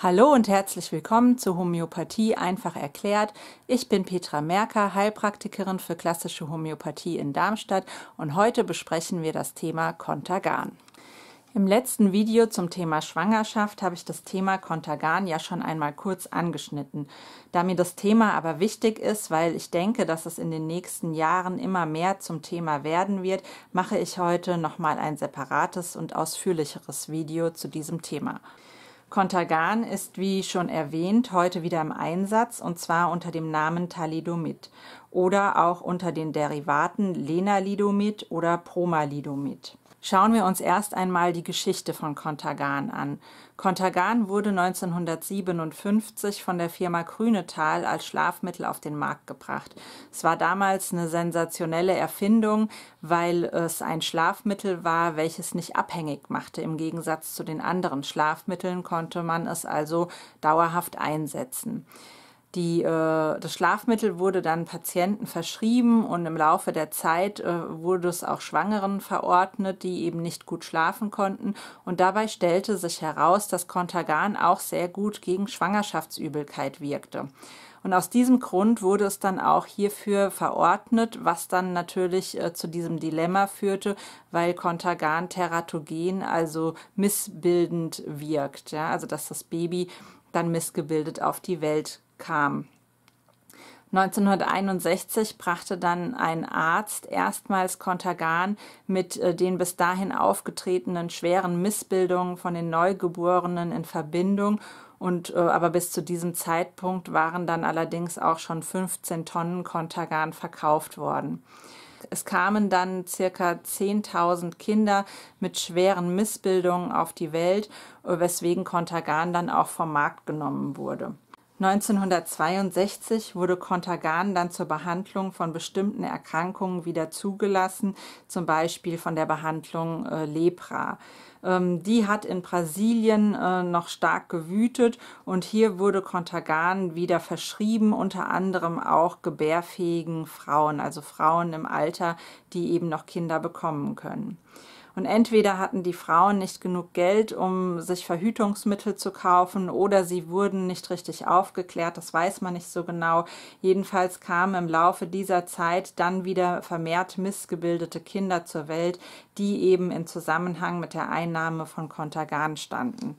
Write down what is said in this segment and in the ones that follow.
Hallo und herzlich willkommen zu Homöopathie einfach erklärt. Ich bin Petra Merker, Heilpraktikerin für klassische Homöopathie in Darmstadt und heute besprechen wir das Thema Kontergan. Im letzten Video zum Thema Schwangerschaft habe ich das Thema Kontergan ja schon einmal kurz angeschnitten. Da mir das Thema aber wichtig ist, weil ich denke, dass es in den nächsten Jahren immer mehr zum Thema werden wird, mache ich heute nochmal ein separates und ausführlicheres Video zu diesem Thema. Kontergan ist wie schon erwähnt heute wieder im Einsatz und zwar unter dem Namen Thalidomid oder auch unter den Derivaten Lenalidomid oder Promalidomid Schauen wir uns erst einmal die Geschichte von Contagan an. Contagan wurde 1957 von der Firma Grünetal als Schlafmittel auf den Markt gebracht. Es war damals eine sensationelle Erfindung, weil es ein Schlafmittel war, welches nicht abhängig machte. Im Gegensatz zu den anderen Schlafmitteln konnte man es also dauerhaft einsetzen. Die, äh, das Schlafmittel wurde dann Patienten verschrieben und im Laufe der Zeit äh, wurde es auch Schwangeren verordnet, die eben nicht gut schlafen konnten. Und dabei stellte sich heraus, dass Contagan auch sehr gut gegen Schwangerschaftsübelkeit wirkte. Und aus diesem Grund wurde es dann auch hierfür verordnet, was dann natürlich äh, zu diesem Dilemma führte, weil Contagan teratogen, also missbildend wirkt. Ja? Also dass das Baby dann missgebildet auf die Welt kam. 1961 brachte dann ein Arzt erstmals Kontergan mit äh, den bis dahin aufgetretenen schweren Missbildungen von den Neugeborenen in Verbindung und äh, aber bis zu diesem Zeitpunkt waren dann allerdings auch schon 15 Tonnen Kontergan verkauft worden. Es kamen dann circa 10.000 Kinder mit schweren Missbildungen auf die Welt, äh, weswegen Kontergan dann auch vom Markt genommen wurde. 1962 wurde Contagan dann zur Behandlung von bestimmten Erkrankungen wieder zugelassen, zum Beispiel von der Behandlung äh, Lepra. Ähm, die hat in Brasilien äh, noch stark gewütet und hier wurde Contagan wieder verschrieben, unter anderem auch gebärfähigen Frauen, also Frauen im Alter, die eben noch Kinder bekommen können. Und entweder hatten die Frauen nicht genug Geld, um sich Verhütungsmittel zu kaufen, oder sie wurden nicht richtig aufgeklärt, das weiß man nicht so genau. Jedenfalls kamen im Laufe dieser Zeit dann wieder vermehrt missgebildete Kinder zur Welt, die eben in Zusammenhang mit der Einnahme von Kontergan standen.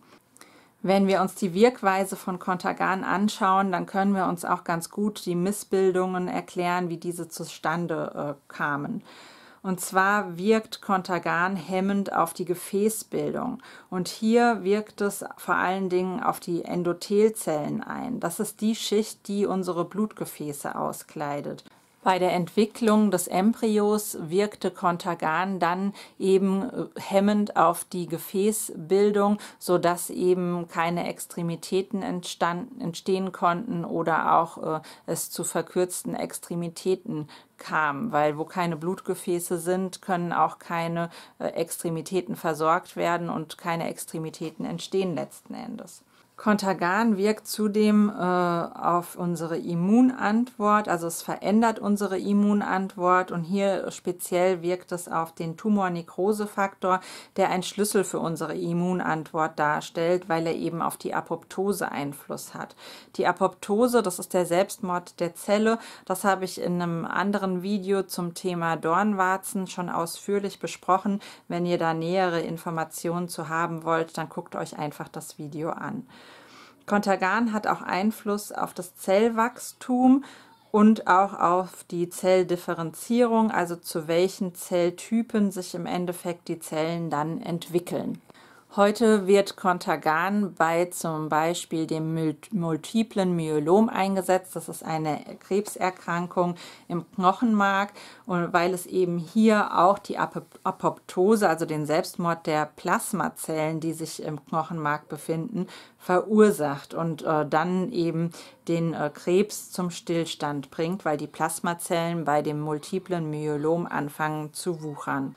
Wenn wir uns die Wirkweise von Kontergan anschauen, dann können wir uns auch ganz gut die Missbildungen erklären, wie diese zustande äh, kamen. Und zwar wirkt Kontergan hemmend auf die Gefäßbildung. Und hier wirkt es vor allen Dingen auf die Endothelzellen ein. Das ist die Schicht, die unsere Blutgefäße auskleidet. Bei der Entwicklung des Embryos wirkte Contagan dann eben äh, hemmend auf die Gefäßbildung, sodass eben keine Extremitäten entstanden, entstehen konnten oder auch äh, es zu verkürzten Extremitäten kam, weil wo keine Blutgefäße sind, können auch keine äh, Extremitäten versorgt werden und keine Extremitäten entstehen letzten Endes. Kontergan wirkt zudem äh, auf unsere Immunantwort, also es verändert unsere Immunantwort und hier speziell wirkt es auf den Tumornekrosefaktor, der ein Schlüssel für unsere Immunantwort darstellt, weil er eben auf die Apoptose Einfluss hat. Die Apoptose, das ist der Selbstmord der Zelle, das habe ich in einem anderen Video zum Thema Dornwarzen schon ausführlich besprochen. Wenn ihr da nähere Informationen zu haben wollt, dann guckt euch einfach das Video an. Kontergan hat auch Einfluss auf das Zellwachstum und auch auf die Zelldifferenzierung, also zu welchen Zelltypen sich im Endeffekt die Zellen dann entwickeln. Heute wird Contagan bei zum Beispiel dem multiplen Myelom eingesetzt. Das ist eine Krebserkrankung im Knochenmark und weil es eben hier auch die Apoptose, also den Selbstmord der Plasmazellen, die sich im Knochenmark befinden, verursacht und äh, dann eben den äh, Krebs zum Stillstand bringt, weil die Plasmazellen bei dem multiplen Myelom anfangen zu wuchern.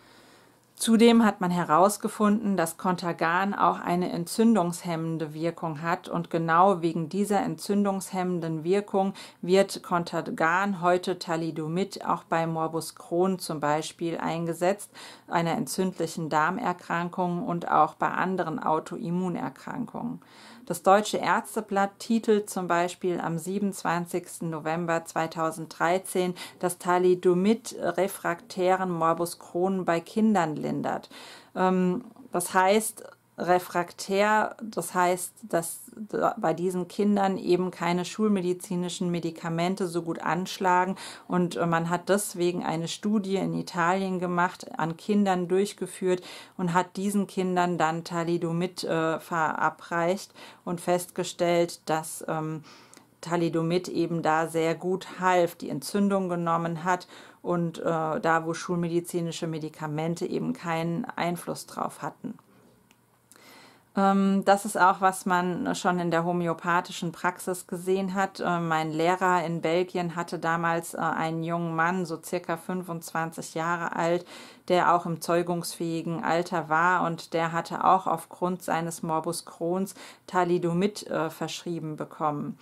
Zudem hat man herausgefunden, dass Kontergan auch eine entzündungshemmende Wirkung hat und genau wegen dieser entzündungshemmenden Wirkung wird Kontergan heute Thalidomid auch bei Morbus Crohn zum Beispiel eingesetzt, einer entzündlichen Darmerkrankung und auch bei anderen Autoimmunerkrankungen. Das Deutsche Ärzteblatt titelt zum Beispiel am 27. November 2013, dass Thalidomid refraktären Morbus Crohn bei Kindern lindert. Ähm, das heißt, refraktär. Das heißt, dass bei diesen Kindern eben keine schulmedizinischen Medikamente so gut anschlagen. Und äh, man hat deswegen eine Studie in Italien gemacht, an Kindern durchgeführt und hat diesen Kindern dann Thalidomid äh, verabreicht und festgestellt, dass ähm, Thalidomid eben da sehr gut half, die Entzündung genommen hat und äh, da, wo schulmedizinische Medikamente eben keinen Einfluss drauf hatten. Ähm, das ist auch, was man schon in der homöopathischen Praxis gesehen hat. Äh, mein Lehrer in Belgien hatte damals äh, einen jungen Mann, so circa 25 Jahre alt, der auch im zeugungsfähigen Alter war und der hatte auch aufgrund seines Morbus Crohns Thalidomid äh, verschrieben bekommen.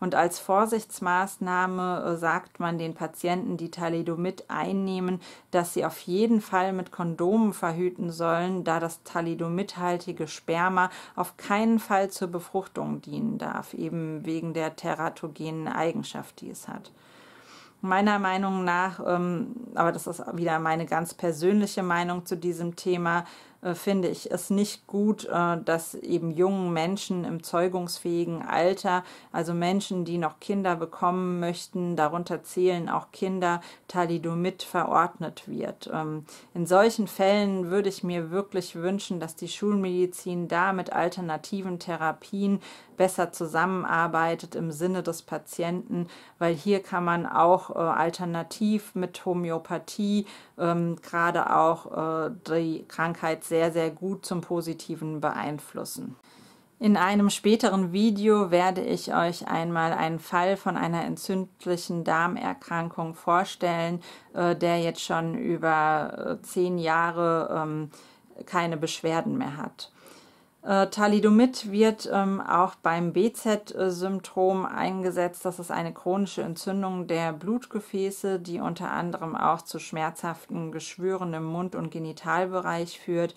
Und als Vorsichtsmaßnahme äh, sagt man den Patienten, die Thalidomid einnehmen, dass sie auf jeden Fall mit Kondomen verhüten sollen, da das thalidomidhaltige Sperma auf keinen Fall zur Befruchtung dienen darf, eben wegen der teratogenen Eigenschaft, die es hat meiner Meinung nach, ähm, aber das ist wieder meine ganz persönliche Meinung zu diesem Thema, äh, finde ich es nicht gut, äh, dass eben jungen Menschen im zeugungsfähigen Alter, also Menschen, die noch Kinder bekommen möchten, darunter zählen auch Kinder, Thalidomid verordnet wird. Ähm, in solchen Fällen würde ich mir wirklich wünschen, dass die Schulmedizin da mit alternativen Therapien besser zusammenarbeitet im Sinne des Patienten, weil hier kann man auch äh, alternativ mit Homöopathie ähm, gerade auch die Krankheits sehr, sehr gut zum Positiven beeinflussen. In einem späteren Video werde ich euch einmal einen Fall von einer entzündlichen Darmerkrankung vorstellen, äh, der jetzt schon über äh, zehn Jahre ähm, keine Beschwerden mehr hat. Äh, Thalidomid wird ähm, auch beim BZ-Syndrom eingesetzt. Das ist eine chronische Entzündung der Blutgefäße, die unter anderem auch zu schmerzhaften Geschwüren im Mund- und Genitalbereich führt.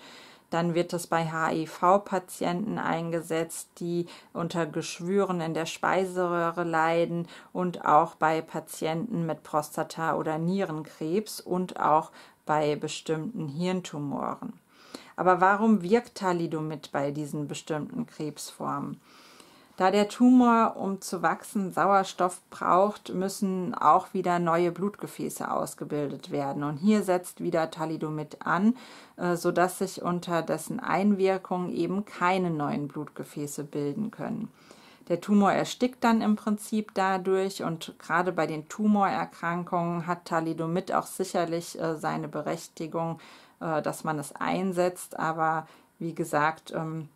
Dann wird es bei HIV-Patienten eingesetzt, die unter Geschwüren in der Speiseröhre leiden und auch bei Patienten mit Prostata- oder Nierenkrebs und auch bei bestimmten Hirntumoren. Aber warum wirkt Thalidomid bei diesen bestimmten Krebsformen? Da der Tumor, um zu wachsen, Sauerstoff braucht, müssen auch wieder neue Blutgefäße ausgebildet werden. Und hier setzt wieder Thalidomid an, äh, sodass sich unter dessen Einwirkung eben keine neuen Blutgefäße bilden können. Der Tumor erstickt dann im Prinzip dadurch und gerade bei den Tumorerkrankungen hat Thalidomid auch sicherlich äh, seine Berechtigung äh, dass man es einsetzt. Aber wie gesagt, ähm,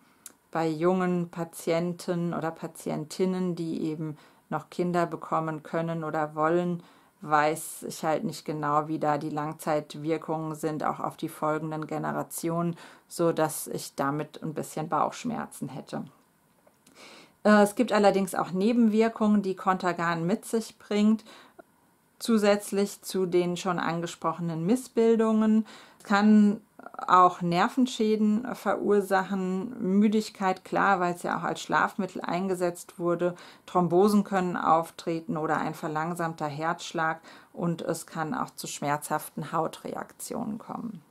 bei jungen Patienten oder Patientinnen, die eben noch Kinder bekommen können oder wollen, weiß ich halt nicht genau, wie da die Langzeitwirkungen sind, auch auf die folgenden Generationen, so dass ich damit ein bisschen Bauchschmerzen hätte. Äh, es gibt allerdings auch Nebenwirkungen, die Kontergan mit sich bringt. Zusätzlich zu den schon angesprochenen Missbildungen kann auch Nervenschäden verursachen, Müdigkeit, klar, weil es ja auch als Schlafmittel eingesetzt wurde, Thrombosen können auftreten oder ein verlangsamter Herzschlag und es kann auch zu schmerzhaften Hautreaktionen kommen.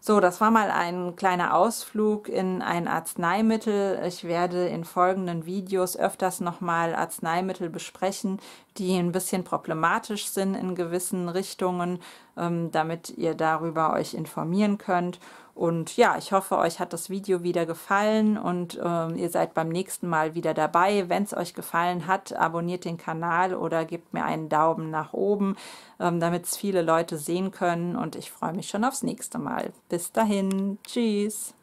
So, das war mal ein kleiner Ausflug in ein Arzneimittel. Ich werde in folgenden Videos öfters nochmal Arzneimittel besprechen, die ein bisschen problematisch sind in gewissen Richtungen, ähm, damit ihr darüber euch informieren könnt. Und ja, ich hoffe, euch hat das Video wieder gefallen und ähm, ihr seid beim nächsten Mal wieder dabei. Wenn es euch gefallen hat, abonniert den Kanal oder gebt mir einen Daumen nach oben, ähm, damit es viele Leute sehen können. Und ich freue mich schon aufs nächste Mal. Bis dahin, tschüss.